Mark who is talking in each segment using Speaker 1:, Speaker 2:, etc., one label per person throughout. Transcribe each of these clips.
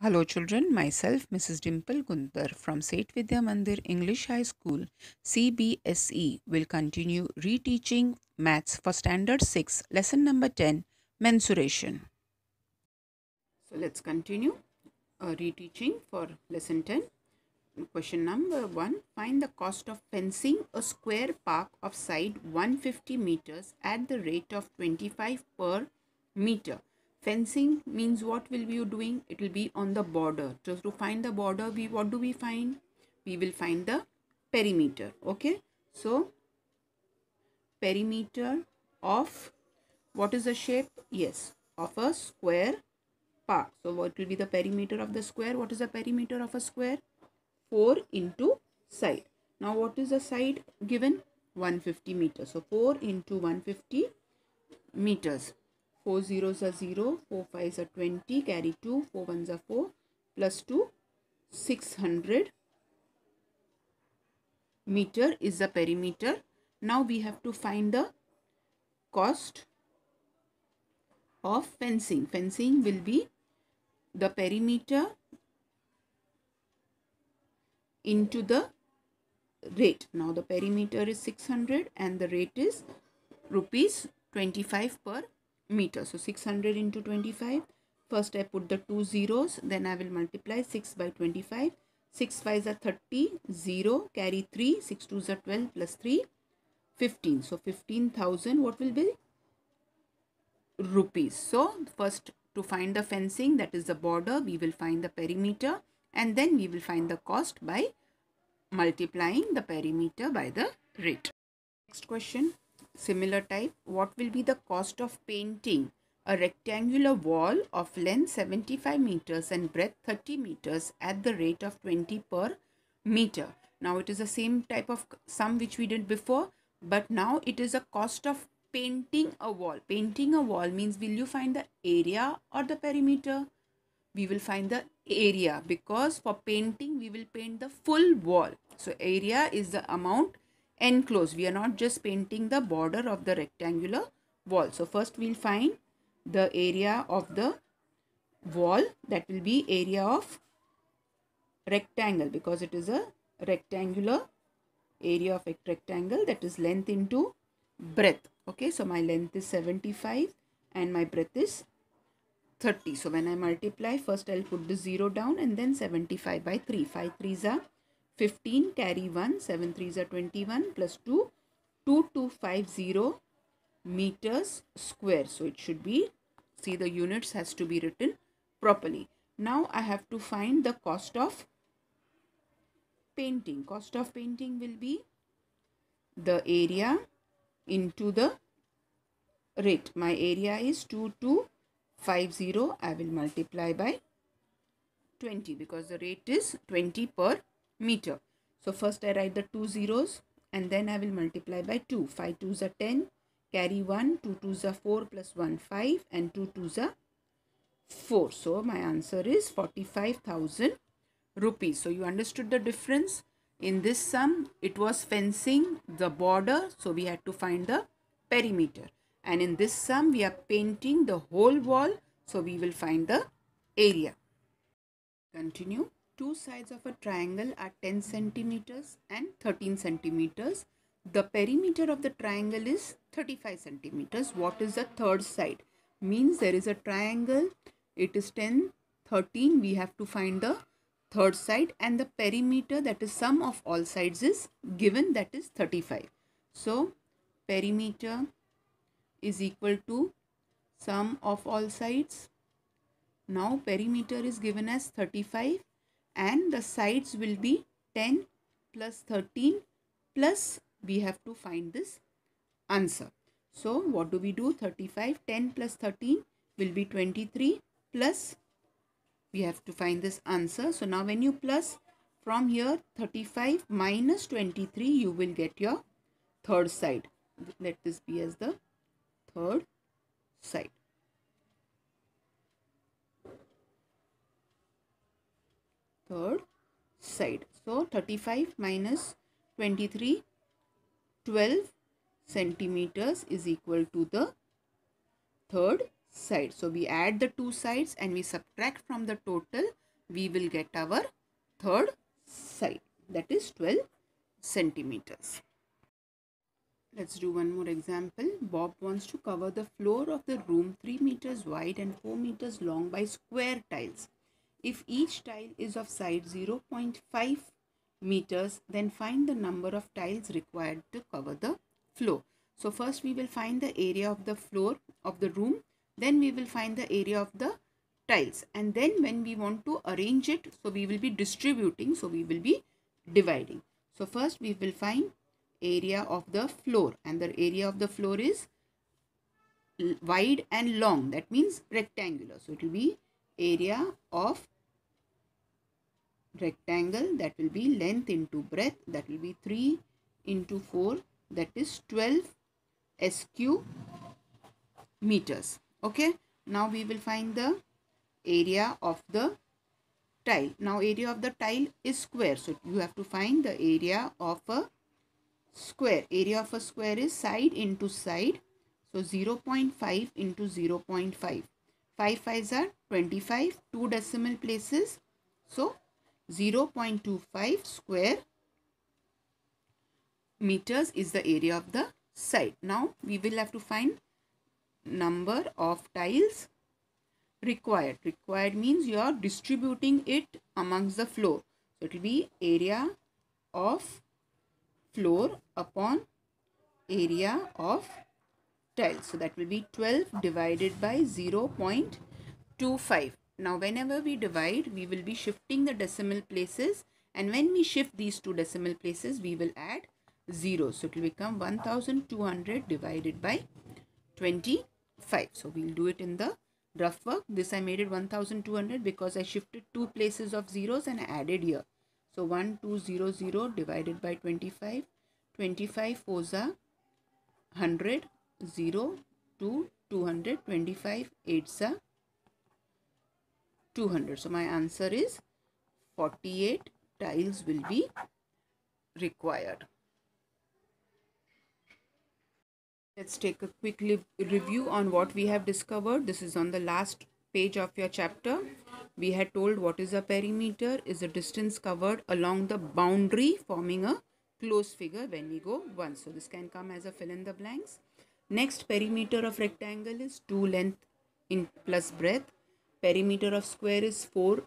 Speaker 1: Hello children, myself Mrs. Dimple Gunther from Seth Vidya Mandir English High School CBSE will continue reteaching maths for standard 6 lesson number 10 mensuration. So let's continue uh, reteaching for lesson 10. Question number 1 find the cost of fencing a square park of side 150 meters at the rate of 25 per meter Fencing means what will you doing? It will be on the border. Just to find the border, we what do we find? We will find the perimeter. Okay. So perimeter of what is the shape? Yes, of a square park. So what will be the perimeter of the square? What is the perimeter of a square? 4 into side. Now what is the side given? 150 meters. So 4 into 150 meters. 4 zeros are 0, 4 fives are 20, carry 2, 4 ones are 4, plus 2, 600 meter is the perimeter. Now we have to find the cost of fencing. Fencing will be the perimeter into the rate. Now the perimeter is 600 and the rate is rupees 25 per meter. So 600 into 25. First I put the two zeros. Then I will multiply 6 by 25. 6 5s are 30. 0. Carry 3. 6 2s are 12 plus 3. 15. So 15,000 what will be? Rupees. So first to find the fencing that is the border we will find the perimeter and then we will find the cost by multiplying the perimeter by the rate. Next question. Similar type, what will be the cost of painting a rectangular wall of length 75 meters and breadth 30 meters at the rate of 20 per meter? Now it is the same type of sum which we did before, but now it is a cost of painting a wall. Painting a wall means will you find the area or the perimeter? We will find the area because for painting we will paint the full wall. So area is the amount enclosed. We are not just painting the border of the rectangular wall. So first we'll find the area of the wall that will be area of rectangle because it is a rectangular area of a rectangle that is length into breadth okay so my length is 75 and my breadth is 30 so when I multiply first I'll put the 0 down and then 75 by 3 5 3s are 15 carry 1 7 3s are 21 plus 2 2250 meters square so it should be see the units has to be written properly now i have to find the cost of painting cost of painting will be the area into the rate my area is 2250 i will multiply by 20 because the rate is 20 per meter. So first I write the two zeros and then I will multiply by 2. 5 2s are 10, carry 1, 2 2s are 4 plus 1 5 and 2 2s are 4. So my answer is 45,000 rupees. So you understood the difference. In this sum, it was fencing the border. So we had to find the perimeter. And in this sum, we are painting the whole wall. So we will find the area. Continue two sides of a triangle are 10 centimeters and 13 centimeters. The perimeter of the triangle is 35 centimeters. What is the third side? Means there is a triangle. It is 10, 13. We have to find the third side and the perimeter that is sum of all sides is given that is 35. So perimeter is equal to sum of all sides. Now perimeter is given as 35 and the sides will be 10 plus 13 plus we have to find this answer. So what do we do? 35, 10 plus 13 will be 23 plus we have to find this answer. So now when you plus from here 35 minus 23 you will get your third side. Let this be as the third side. third side. So 35 minus 23, 12 centimeters is equal to the third side. So we add the two sides and we subtract from the total. We will get our third side that is 12 centimeters. Let's do one more example. Bob wants to cover the floor of the room 3 meters wide and 4 meters long by square tiles. If each tile is of size 0.5 meters, then find the number of tiles required to cover the floor. So first we will find the area of the floor of the room. Then we will find the area of the tiles. And then when we want to arrange it, so we will be distributing, so we will be dividing. So first we will find area of the floor and the area of the floor is wide and long that means rectangular so it will be area of rectangle that will be length into breadth that will be 3 into 4 that is 12 sq meters okay now we will find the area of the tile now area of the tile is square so you have to find the area of a square area of a square is side into side so 0 0.5 into 0 0.5 5 5s are 25, 2 decimal places. So 0 0.25 square meters is the area of the site. Now we will have to find number of tiles required. Required means you are distributing it amongst the floor. So it will be area of floor upon area of tiles. So that will be 12 divided by 0 0.25. Now whenever we divide, we will be shifting the decimal places and when we shift these two decimal places, we will add 0. So it will become 1200 divided by 25. So we'll do it in the rough work. This I made it 1200 because I shifted two places of zeros and I added here. So 1200 divided by 25. 25 4s are 100 0 to 225 It's a 200 so my answer is 48 tiles will be required let's take a quick review on what we have discovered this is on the last page of your chapter we had told what is a perimeter is the distance covered along the boundary forming a close figure when we go one so this can come as a fill in the blanks Next perimeter of rectangle is 2 length in plus breadth. Perimeter of square is 4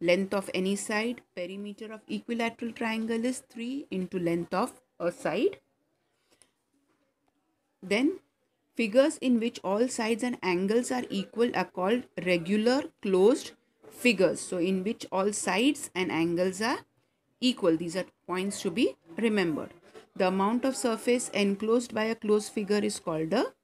Speaker 1: length of any side. Perimeter of equilateral triangle is 3 into length of a side. Then figures in which all sides and angles are equal are called regular closed figures. So in which all sides and angles are equal. These are points to be remembered. The amount of surface enclosed by a closed figure is called the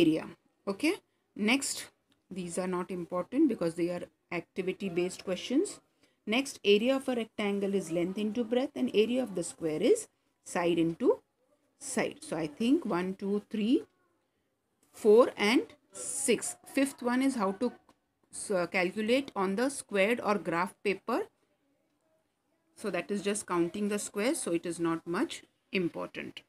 Speaker 1: area. Okay. Next, these are not important because they are activity based questions. Next, area of a rectangle is length into breadth and area of the square is side into side. So, I think one, two, three, four, and 6. Fifth one is how to uh, calculate on the squared or graph paper so that is just counting the squares. So it is not much important.